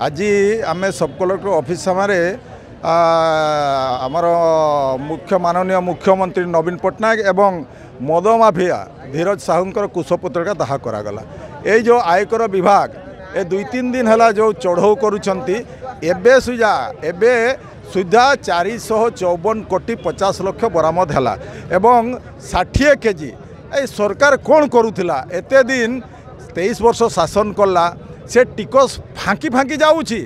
ଆଜି ଆମେ sub collector office ସାମ୍ନାରେ ଆମର ମୁଖ୍ୟ ମାନନୀୟ ମୁଖ୍ୟମନ୍ତ୍ରୀ ନବୀନ ପଟ୍ଟନାୟକ ଏବଂ ମଦ ମାଫିଆ ଧୀରଜ ସାହୁଙ୍କର କୁଶପୁତ୍ରକା ଦାହ କରାଗଲା ଏଇ ଯେଉଁ ଆୟକର ବିଭାଗ ଏ ଦୁଇ ତିନି ଦିନ ହେଲା ଯେଉଁ ଚଢ଼ଉ କରୁଛନ୍ତି ଏବେ ସୁଦ୍ଧା ଏବେ ସୁଦ୍ଧା ଚାରିଶହ ଚଉବନ କୋଟି ପଚାଶ ଲକ୍ଷ ବରାମଦ ହେଲା ଏବଂ ଷାଠିଏ କେଜି ଏ ସରକାର କ'ଣ କରୁଥିଲା ଏତେ ଦିନ ତେଇଶ ବର୍ଷ ଶାସନ କଲା সে টিকস ফাঁকি ফাঁকি যাচ্ছি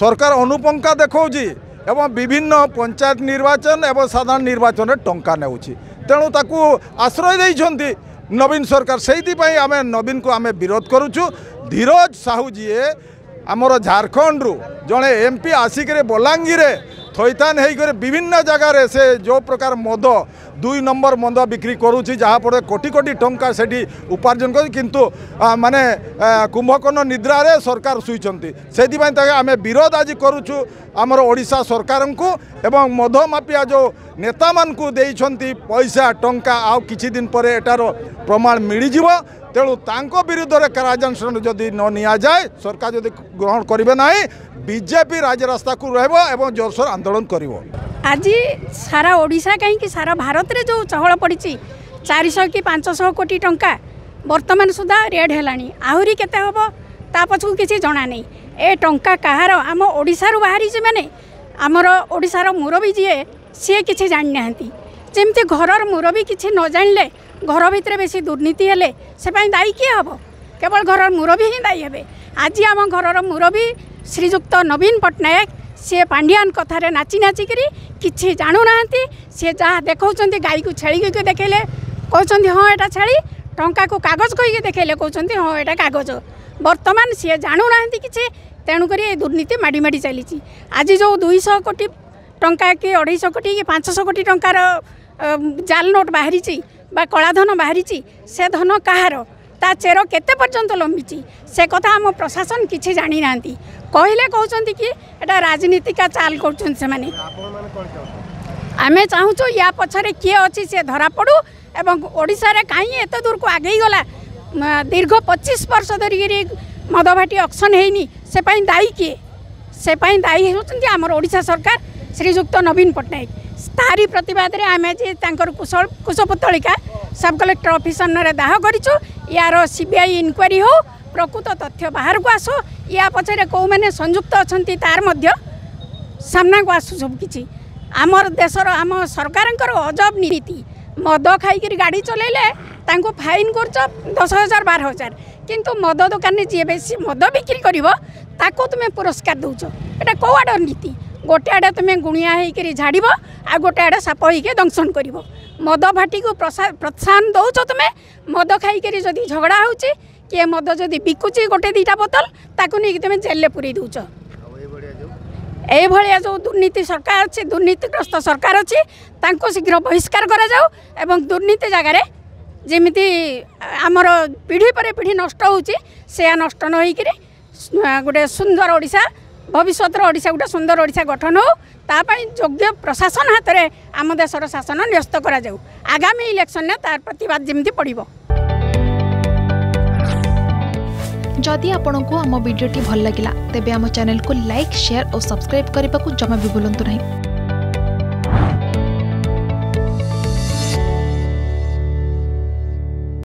সরকার অনুপঙ্কা দেখাଉଛି এবং বিভিন্ন পঞ্চায়েত নির্বাচন এবং সাধারণ নির্বাচনের টঙ্কা নেଉଛି তেমন তাকে আশ্রয় দিয়েছেন নবীন সরকার সেইপাই আমি নবীনকে আমি বিরোধ করুছু ধীরজ সাহু যিয়ে আমার ঝাড়খণ্ডর জন এমপি আসিকি বলাঙ্গীরে থইথান হয়ে বিভিন্ন জায়গার সে যে প্রকার মদ দুই নম্বর মদ বিক্রি করুছি যাফলে কোটি কোটি টঙ্কা সেটি উপার্জন করছে কিন্তু মানে কুম্ভকর্ণ নিদ্রার সরকার শুইছেন সেইপা তাকে আমি বিরোধ আজ করুছু আমার ওড়শা সরকারকে এবং মদ মাফিয়া যে নেতা মানুষ পয়সা টঙ্কা আউ কিছু দিন পরে এটার প্রমাণ মিলিযোগ তেমন তাঙ্ক বিরুদ্ধে কার্যানুষ্ঠান যদি নিয়া যায় সরকার যদি গ্রহণ করবে না বিজেপি রাজরাস্তাকু রহব এবং জোরসোর আন্দোলন করব আজ সারা ওড়শা কী সারা ভারতের যে চহল পড়ছে চারিশ কি পাঁচশ কোটি টঙ্কা বর্তমান সুদ্ধা রেড হলানি আহরি কেতে হব তা পছকু কিছু জনা নেই এ টঙ্কা কাহার আমার ওড়শার বাহারি যে মানে আমার ওড়শার মুরবী যে সি কিছু জানি না ଯେମିତି ଘରର ମୁରବି କିଛି ନ ଜାଣିଲେ ଘର ଭିତରେ ବେଶୀ ଦୁର୍ନୀତି ହେଲେ ସେ ପାଇଁ ଦାୟୀ କିଏ ହେବ କେବଳ ଘରର ମୁରବି ହିଁ ଦାୟୀ ହେବେ ଆଜି ଆମ ଘରର ମୁରବି ଶ୍ରୀଯୁକ୍ତ ନବୀନ ପଟ୍ଟନାୟକ ସିଏ ପାଣ୍ଡିଆନ କଥାରେ ନାଚି ନାଚିକିରି କିଛି ଜାଣୁନାହାନ୍ତି ସିଏ ଯାହା ଦେଖାଉଛନ୍ତି ଗାଈକୁ ଛେଳିକି ଦେଖେଇଲେ କହୁଛନ୍ତି ହଁ ଏଇଟା ଛେଳି ଟଙ୍କାକୁ କାଗଜ କହିକି ଦେଖେଇଲେ କହୁଛନ୍ତି ହଁ ଏଇଟା କାଗଜ ବର୍ତ୍ତମାନ ସିଏ ଜାଣୁନାହାନ୍ତି କିଛି ତେଣୁକରି ଏ ଦୁର୍ନୀତି ମାଡ଼ି ମାଡ଼ି ଚାଲିଛି ଆଜି ଯେଉଁ ଦୁଇଶହ କୋଟି ଟଙ୍କା କି ଅଢ଼େଇଶହ କୋଟି କି ପାଞ୍ଚଶହ କୋଟି ଟଙ୍କାର ଜାଲ ନୋଟ୍ ବାହାରିଛି ବା କଳାଧନ ବାହାରିଛି ସେ ଧନ କାହାର ତା ଚେର କେତେ ପର୍ଯ୍ୟନ୍ତ ଲମ୍ବିଛି ସେ କଥା ଆମ ପ୍ରଶାସନ କିଛି ଜାଣିନାହାନ୍ତି କହିଲେ କହୁଛନ୍ତି କି ଏଇଟା ରାଜନୀତିକା ଚାଲ କରୁଛନ୍ତି ସେମାନେ ଆମେ ଚାହୁଁଛୁ ୟା ପଛରେ କିଏ ଅଛି ସେ ଧରାପଡ଼ୁ ଏବଂ ଓଡ଼ିଶାରେ କାହିଁ ଏତେ ଦୂରକୁ ଆଗେଇ ଗଲା ଦୀର୍ଘ ପଚିଶ ବର୍ଷ ଧରିକିରି ମଦଭାଟି ଅକ୍ସନ୍ ହେଇନି ସେ ପାଇଁ ଦାୟୀ କିଏ ସେ ପାଇଁ ଦାୟୀ ହେଉଛନ୍ତି ଆମର ଓଡ଼ିଶା ସରକାର ଶ୍ରୀଯୁକ୍ତ ନବୀନ ପଟ୍ଟନାୟକ ତାରି ପ୍ରତିବାଦରେ ଆମେ ଆଜି ତାଙ୍କର କୁଶ କୁଶପୁତ୍ତଳିକା ସବ୍ କଲେକ୍ଟର ଅଫିସ୍ ସାମ୍ନାରେ ଦାହ କରିଛୁ ୟାର ସିବିଆଇ ଇନକ୍ୱାରି ହେଉ ପ୍ରକୃତ ତଥ୍ୟ ବାହାରକୁ ଆସୁ ୟା ପଛରେ କେଉଁମାନେ ସଂଯୁକ୍ତ ଅଛନ୍ତି ତାର ମଧ୍ୟ ସାମ୍ନାକୁ ଆସୁ ସବୁ କିଛି ଆମର ଦେଶର ଆମ ସରକାରଙ୍କର ଅଜବ ନୀତି ମଦ ଖାଇକିରି ଗାଡ଼ି ଚଲାଇଲେ ତାଙ୍କୁ ଫାଇନ୍ କରୁଛ ଦଶ ହଜାର ବାର ହଜାର କିନ୍ତୁ ମଦ ଦୋକାନରେ ଯିଏ ବେଶୀ ମଦ ବିକ୍ରି କରିବ ତାକୁ ତୁମେ ପୁରସ୍କାର ଦେଉଛ ଏଇଟା କେଉଁ ଆଡ଼ର ନୀତି ଗୋଟେ ଆଡ଼େ ତୁମେ ଗୁଣିଆ ହେଇକରି ଝାଡ଼ିବ ଆଉ ଗୋଟେ ଆଡ଼େ ସାପ ହେଇକି ଦଂଶନ କରିବ ମଦ ଭାଟିକୁ ପ୍ରୋତ୍ସାହନ ଦେଉଛ ତୁମେ ମଦ ଖାଇକରି ଯଦି ଝଗଡ଼ା ହେଉଛି କିଏ ମଦ ଯଦି ବିକୁଛି ଗୋଟେ ଦୁଇଟା ବୋତଲ ତାକୁ ନେଇକି ତୁମେ ଜେଲ୍ରେ ପୁରେଇ ଦେଉଛ এইভাবে যে দুর্নীতি সরকার আছে দুর্নীতিগ্রস্ত সরকার আছে তাঁকু শীঘ্র বহিষ্কার করা যাও এবং দুর্নীতি জায়গায় যেমি আমার পিঢ়ি পরে পিঢ়ি নষ্ট হচ্ছে সেয়া নষ্ট নহইকি গোটে সুন্দর ওড়শা ভবিষ্যতর ওড়শা গোটা সুন্দর ওড়শা গঠন হোক তাপাই যোগ্য প্রশাসন হাতরে আম দেশর শাসন ন্যস্ত করা যাও আগামী ইলেকশন তার প্রতিবাদ যেমি পড়ব যদি আপনার আমার ভিডিওটি ভাল লাগিলা তেবে আমার চ্যানেলকে লাইক সেয়ার ও সবসক্রাইব করা জমা বি ভুলতু না